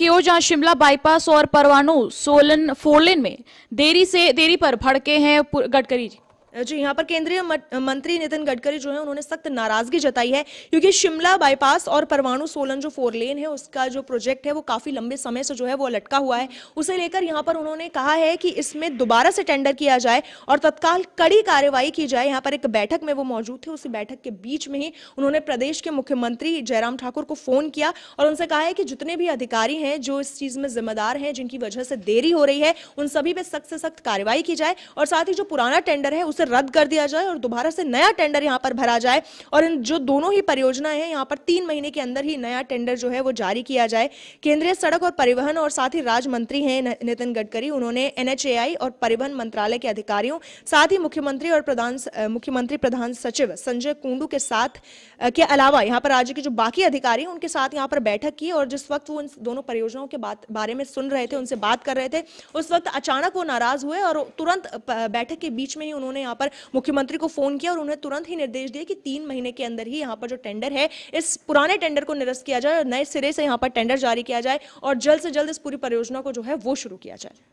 की ओर जहां शिमला बाईपास और परवाणु सोलन फोरलेन में देरी से देरी पर भड़के हैं गडकरी जी जी यहाँ पर केंद्रीय मंत्री नितिन गडकरी जो है उन्होंने सख्त नाराजगी जताई है क्योंकि शिमला बाईपास और परवाणु सोलन जो फोर लेन है उसका जो प्रोजेक्ट है वो काफी लंबे समय से जो है वो लटका हुआ है उसे लेकर यहाँ पर उन्होंने कहा है कि इसमें दोबारा से टेंडर किया जाए और तत्काल कड़ी कार्यवाही की जाए यहाँ पर एक बैठक में वो मौजूद थे उसी बैठक के बीच में ही उन्होंने प्रदेश के मुख्यमंत्री जयराम ठाकुर को फोन किया और उनसे कहा है कि जितने भी अधिकारी हैं जो इस चीज में जिम्मेदार हैं जिनकी वजह से देरी हो रही है उन सभी पर सख्त से सख्त कार्रवाई की जाए और साथ ही जो पुराना टेंडर है उसे उसे रद्द कर दिया जाए और दोबारा से नया टेंडर यहाँ पर भरा जाए और इन जो दोनों ही परियोजनाएं हैं यहाँ पर तीन महीने के अंदर ही नया टेंडर जो है वो जारी किया जाए केंद्रीय सड़क और परिवहन और साथ ही राज्य मंत्री हैं नितिन गडकरी उन्होंने एनएचएआई और परिवहन मंत्रालय के अधिकारियों साथ ही मुख्यमंत्री और प्रधान मुख्यमंत्री प्रधान सचिव संजय कुंडू के साथ के अलावा यहाँ पर राज्य के जो बाकी अधिकारी उनके साथ यहाँ पर बैठक की और जिस वक्त वो इन दोनों परियोजनाओं के बारे में सुन रहे थे उनसे बात कर रहे थे उस वक्त अचानक वो नाराज हुए और तुरंत बैठक के बीच में ही उन्होंने यहाँ पर मुख्यमंत्री को फोन किया और उन्हें तुरंत ही निर्देश दिए कि तीन महीने के अंदर ही यहाँ पर जो टेंडर है इस पुराने टेंडर को निरस्त किया जाए और नए सिरे से यहाँ पर टेंडर जारी किया जाए और जल्द से जल्द इस पूरी परियोजना को जो है वो शुरू किया जाए